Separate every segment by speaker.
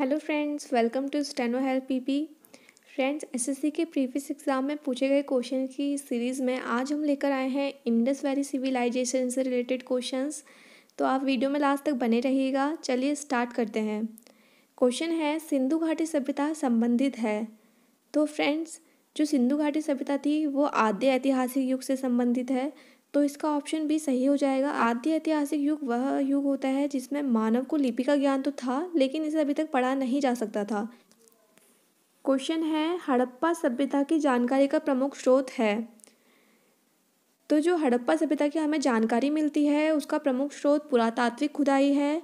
Speaker 1: hello friends welcome to steno help PP friends SSC के previous exam में पूछे गए क्वेश्चन की सीरीज़ में आज हम लेकर आए हैं इंडस वैली सिविलाइजेशन से रिलेटेड क्वेश्चंस तो आप वीडियो में लास्ट तक बने रहिएगा चलिए स्टार्ट करते हैं क्वेश्चन है सिंधु घाटी सभ्यता संबंधित है तो फ्रेंड्स जो सिंधु घाटी सभ्यता थी वो आद्य ऐतिहासिक युग से संबंधित है तो इसका ऑप्शन भी सही हो जाएगा आदि ऐतिहासिक युग वह युग होता है जिसमें मानव को लिपि का ज्ञान तो था लेकिन इसे अभी तक पढ़ा नहीं जा सकता था क्वेश्चन है हड़प्पा सभ्यता की जानकारी का प्रमुख स्रोत है तो जो हड़प्पा सभ्यता की हमें जानकारी मिलती है उसका प्रमुख स्रोत पुरातात्विक खुदाई है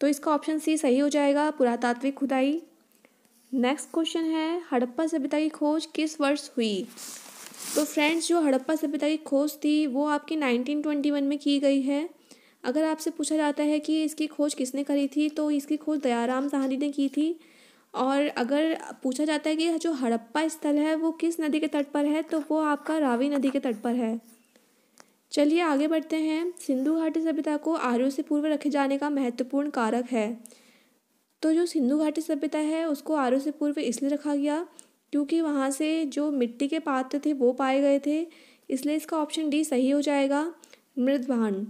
Speaker 1: तो इसका ऑप्शन सी सही हो जाएगा पुरातात्विक खुदाई नेक्स्ट क्वेश्चन है हड़प्पा सभ्यता की खोज किस वर्ष हुई तो फ्रेंड्स जो हड़प्पा सभ्यता की खोज थी वो आपकी 1921 में की गई है अगर आपसे पूछा जाता है कि इसकी खोज किसने करी थी तो इसकी खोज दयाराम साहनी ने की थी और अगर पूछा जाता है कि जो हड़प्पा स्थल है वो किस नदी के तट पर है तो वो आपका रावी नदी के तट पर है चलिए आगे बढ़ते हैं सिंधु घाटी सभ्यता को आर्यों से पूर्व रखे जाने का महत्वपूर्ण कारक है तो जो सिंधु घाटी सभ्यता है उसको आर्यों से पूर्व इसलिए रखा गया क्योंकि वहाँ से जो मिट्टी के पात्र थे वो पाए गए थे इसलिए इसका ऑप्शन डी सही हो जाएगा मृदभान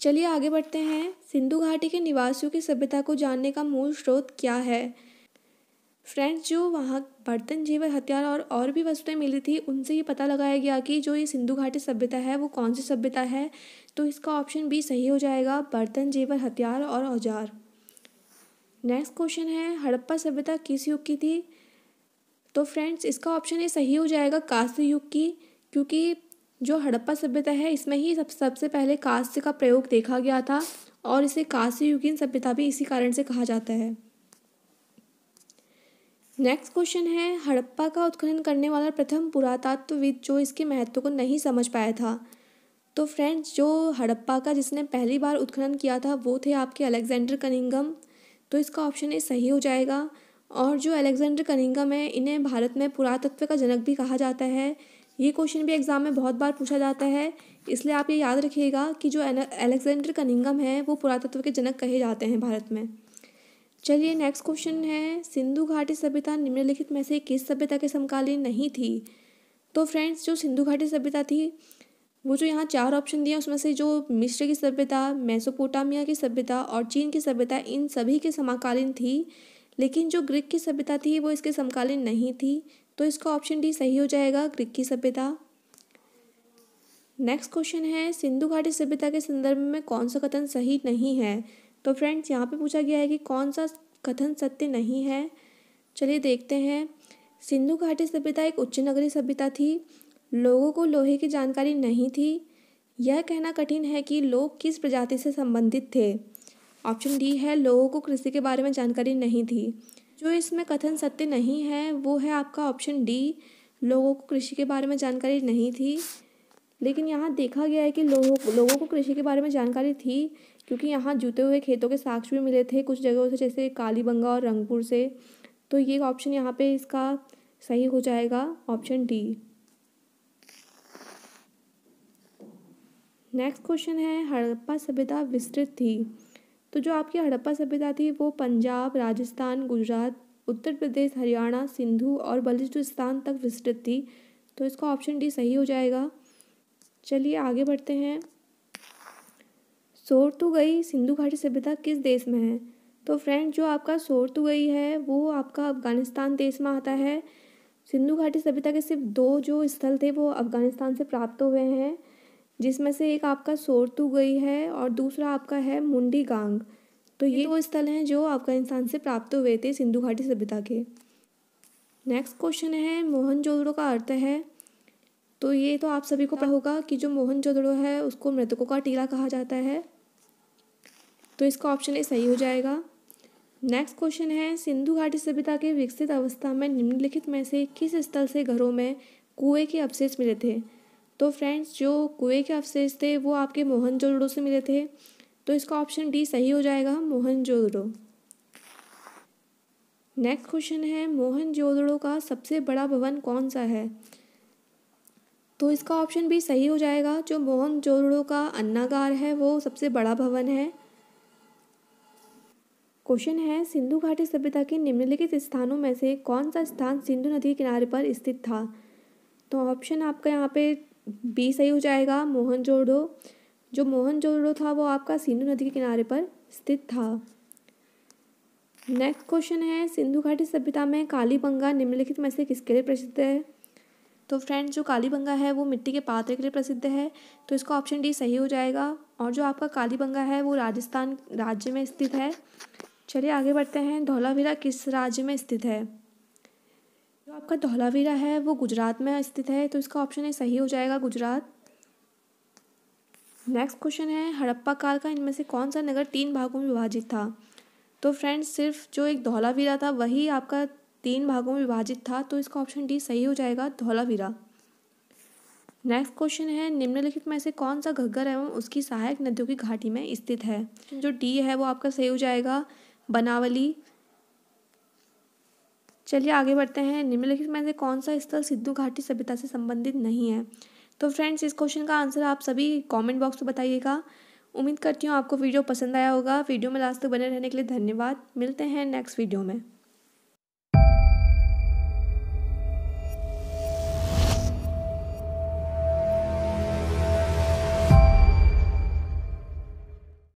Speaker 1: चलिए आगे बढ़ते हैं सिंधु घाटी के निवासियों की सभ्यता को जानने का मूल स्रोत क्या है फ्रेंड्स जो वहाँ बर्तन जेवर हथियार और और भी वस्तुएं मिली थी उनसे ये पता लगाया गया कि जो ये सिंधु घाटी सभ्यता है वो कौन सी सभ्यता है तो इसका ऑप्शन बी सही हो जाएगा बर्तन जेवर हथियार और औजार नेक्स्ट क्वेश्चन है हड़प्पा सभ्यता किस युग की थी तो फ्रेंड्स इसका ऑप्शन ये सही हो जाएगा कांस्य युग की क्योंकि जो हड़प्पा सभ्यता है इसमें ही सब सबसे पहले कांस्य का प्रयोग देखा गया था और इसे कांस्य युगीन सभ्यता भी इसी कारण से कहा जाता है नेक्स्ट क्वेश्चन है हड़प्पा का उत्खनन करने वाला प्रथम पुरातत्वविद जो इसके महत्व को नहीं समझ पाया था तो फ्रेंड्स जो हड़प्पा का जिसने पहली बार उत्खनन किया था वो थे आपके अलेक्जेंडर कनिंगम तो इसका ऑप्शन ए सही हो जाएगा और जो अलेक्जेंडर कनिंगम है इन्हें भारत में पुरातत्व का जनक भी कहा जाता है ये क्वेश्चन भी एग्ज़ाम में बहुत बार पूछा जाता है इसलिए आप ये याद रखिएगा कि जो अलेक्जेंडर कनिंगम है वो पुरातत्व के जनक कहे जाते हैं भारत में चलिए नेक्स्ट क्वेश्चन है सिंधु घाटी सभ्यता निम्नलिखित में से किस सभ्यता के समकालीन नहीं थी तो फ्रेंड्स जो सिंधु घाटी सभ्यता थी वो जो यहाँ चार ऑप्शन दिए उसमें से जो मिस्र की सभ्यता मैसोपोटामिया की सभ्यता और चीन की सभ्यता इन सभी के समकालीन थी लेकिन जो ग्रीक की सभ्यता थी वो इसके समकालीन नहीं थी तो इसका ऑप्शन डी सही हो जाएगा ग्रीक की सभ्यता नेक्स्ट क्वेश्चन है सिंधु घाटी सभ्यता के संदर्भ में कौन सा कथन सही नहीं है तो फ्रेंड्स यहाँ पे पूछा गया है कि कौन सा कथन सत्य नहीं है चलिए देखते हैं सिंधु घाटी सभ्यता एक उच्च नगरीय सभ्यता थी लोगों को लोहे की जानकारी नहीं थी यह कहना कठिन है कि लोग किस प्रजाति से संबंधित थे ऑप्शन डी है लोगों को कृषि के बारे में जानकारी नहीं थी जो इसमें कथन सत्य नहीं है वो है आपका ऑप्शन डी लोगों को कृषि के बारे में जानकारी नहीं थी लेकिन यहाँ देखा गया है कि लोगों लोगों को कृषि के बारे में जानकारी थी क्योंकि यहाँ जुते हुए खेतों के साक्ष्य भी मिले थे कुछ जगहों से जैसे कालीबंगा और रंगपुर से तो ये ऑप्शन यहाँ पे इसका सही हो जाएगा ऑप्शन डी नेक्स्ट क्वेश्चन है हड़प्पा सभ्यता विस्तृत थी तो जो आपकी हड़प्पा सभ्यता थी वो पंजाब राजस्थान गुजरात उत्तर प्रदेश हरियाणा सिंधु और बलूचिस्तान तक विस्तृत थी तो इसका ऑप्शन डी सही हो जाएगा चलिए आगे बढ़ते हैं सोर तो गई सिंधु घाटी सभ्यता किस देश में है तो फ्रेंड जो आपका सोर तो गई है वो आपका अफगानिस्तान देश में आता है सिंधु घाटी सभ्यता के सिर्फ दो जो स्थल थे वो अफगानिस्तान से प्राप्त हुए हैं जिसमें से एक आपका सोरतू गई है और दूसरा आपका है मुंडी गांग तो ये वो तो स्थल हैं जो आपका इंसान से प्राप्त हुए थे सिंधु घाटी सभ्यता के नेक्स्ट क्वेश्चन है मोहन जोदड़ो का अर्थ है तो ये तो आप सभी को पता होगा कि जो मोहनजोदड़ो है उसको मृतकों का टीला कहा जाता है तो इसका ऑप्शन ए सही हो जाएगा नेक्स्ट क्वेश्चन है सिंधु घाटी सभ्यता के विकसित अवस्था में निम्नलिखित में से किस स्थल से घरों में कुएं के अवशेष मिले थे तो फ्रेंड्स जो कुएं के अवशेष थे वो आपके मोहनजोदड़ो से मिले थे तो इसका ऑप्शन डी सही हो जाएगा मोहनजोदड़ो नेक्स्ट क्वेश्चन है मोहनजोदड़ो का सबसे बड़ा भवन कौन सा है तो इसका ऑप्शन भी सही हो जाएगा जो मोहनजोदड़ो का अन्नागार है वो सबसे बड़ा भवन है क्वेश्चन है सिंधु घाटी सभ्यता के निम्नलिखित स्थानों में से कौन सा स्थान सिंधु नदी किनारे पर स्थित था तो ऑप्शन आपका यहाँ पे बी सही हो जाएगा मोहन जोड़ो जो मोहन जोड़ो था वो आपका सिंधु नदी के किनारे पर स्थित था नेक्स्ट क्वेश्चन है सिंधु घाटी सभ्यता में कालीबंगा निम्नलिखित में से किसके लिए प्रसिद्ध है तो फ्रेंड्स जो कालीबंगा है वो मिट्टी के पात्र के लिए प्रसिद्ध है तो इसका ऑप्शन डी सही हो जाएगा और जो आपका कालीबंगा है वो राजस्थान राज्य में स्थित है चलिए आगे बढ़ते हैं धौलावीरा किस राज्य में स्थित है जो आपका धौलावीरा है वो गुजरात में स्थित है तो इसका ऑप्शन है सही हो जाएगा गुजरात नेक्स्ट क्वेश्चन है हड़प्पा काल का इनमें से कौन सा नगर तीन भागों में विभाजित था तो फ्रेंड्स सिर्फ जो एक धौलावीरा था वही आपका तीन भागों में विभाजित था तो इसका ऑप्शन डी सही हो जाएगा धौलावीरा नेक्स्ट क्वेश्चन है निम्नलिखित में से कौन सा घग्गर एवं उसकी सहायक नदियों की घाटी में स्थित है जो डी है वो आपका सही हो जाएगा बनावली चलिए आगे बढ़ते हैं निम्नलिखित में से कौन सा स्थल सिद्धू घाटी सभ्यता से संबंधित नहीं है तो फ्रेंड्स इस क्वेश्चन का आंसर आप सभी कमेंट बॉक्स में बताइएगा उम्मीद करती हूँ आपको वीडियो पसंद आया होगा वीडियो में लास्ट तक बने रहने के लिए धन्यवाद मिलते हैं नेक्स्ट वीडियो में